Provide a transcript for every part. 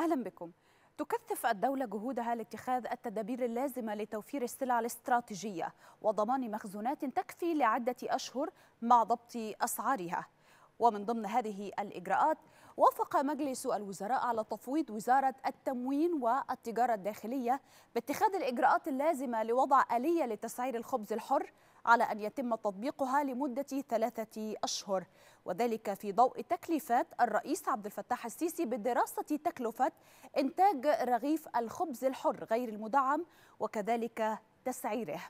أهلا بكم تكثف الدولة جهودها لاتخاذ التدابير اللازمة لتوفير السلع الاستراتيجية وضمان مخزونات تكفي لعدة أشهر مع ضبط أسعارها ومن ضمن هذه الإجراءات وافق مجلس الوزراء على تفويض وزارة التموين والتجارة الداخلية باتخاذ الإجراءات اللازمة لوضع آلية لتسعير الخبز الحر على أن يتم تطبيقها لمدة ثلاثة أشهر وذلك في ضوء تكليفات الرئيس عبد الفتاح السيسي بدراسة تكلفة إنتاج رغيف الخبز الحر غير المدعم وكذلك تسعيره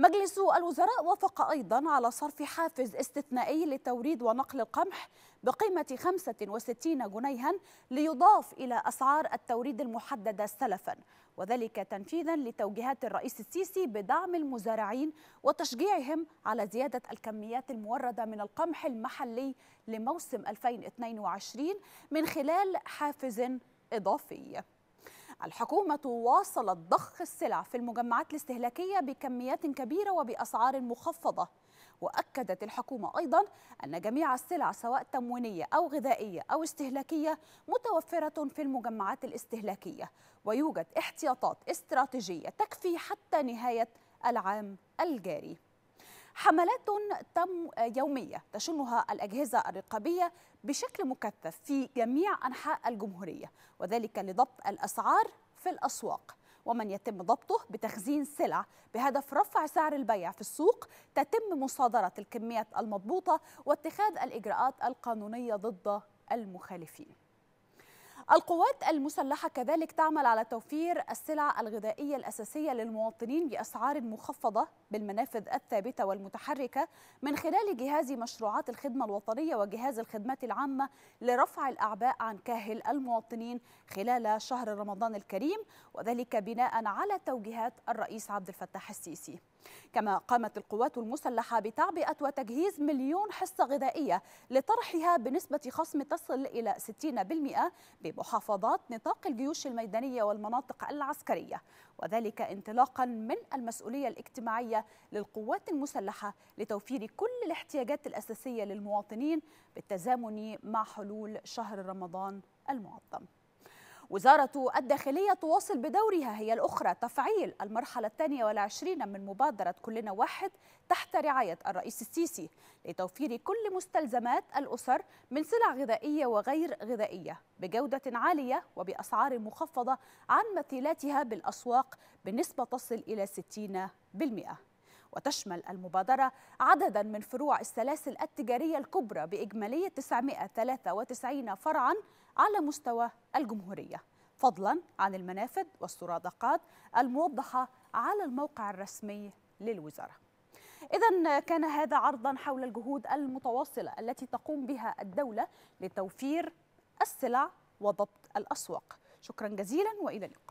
مجلس الوزراء وافق أيضا على صرف حافز استثنائي لتوريد ونقل القمح بقيمة 65 جنيها ليضاف إلى أسعار التوريد المحددة سلفا وذلك تنفيذا لتوجيهات الرئيس السيسي بدعم المزارعين وتشجيعهم على زيادة الكميات الموردة من القمح المحلي لموسم 2022 من خلال حافز إضافي الحكومة واصلت ضخ السلع في المجمعات الاستهلاكية بكميات كبيرة وبأسعار مخفضة وأكدت الحكومة أيضا أن جميع السلع سواء تموينية أو غذائية أو استهلاكية متوفرة في المجمعات الاستهلاكية ويوجد احتياطات استراتيجية تكفي حتى نهاية العام الجاري حملات تم يومية تشنها الأجهزة الرقابية بشكل مكثف في جميع أنحاء الجمهورية وذلك لضبط الأسعار في الأسواق ومن يتم ضبطه بتخزين سلع بهدف رفع سعر البيع في السوق تتم مصادرة الكميات المضبوطة واتخاذ الإجراءات القانونية ضد المخالفين القوات المسلحة كذلك تعمل على توفير السلع الغذائية الأساسية للمواطنين بأسعار مخفضة بالمنافذ الثابتة والمتحركة من خلال جهاز مشروعات الخدمة الوطنية وجهاز الخدمات العامة لرفع الأعباء عن كاهل المواطنين خلال شهر رمضان الكريم وذلك بناء على توجيهات الرئيس عبد الفتاح السيسي كما قامت القوات المسلحة بتعبئة وتجهيز مليون حصة غذائية لطرحها بنسبة خصم تصل إلى 60% بمحافظات نطاق الجيوش الميدانية والمناطق العسكرية وذلك انطلاقا من المسؤولية الاجتماعية للقوات المسلحة لتوفير كل الاحتياجات الأساسية للمواطنين بالتزامن مع حلول شهر رمضان المعظم وزارة الداخلية تواصل بدورها هي الأخرى تفعيل المرحلة الثانية والعشرين من مبادرة كلنا واحد تحت رعاية الرئيس السيسي لتوفير كل مستلزمات الأسر من سلع غذائية وغير غذائية بجودة عالية وبأسعار مخفضة عن مثيلاتها بالأسواق بنسبة تصل إلى 60% وتشمل المبادرة عددا من فروع السلاسل التجارية الكبرى بإجمالية 993 فرعا على مستوى الجمهورية فضلا عن المنافذ والسرادقات الموضحة على الموقع الرسمي للوزارة إذا كان هذا عرضا حول الجهود المتواصلة التي تقوم بها الدولة لتوفير السلع وضبط الأسواق شكرا جزيلا وإلى اللقاء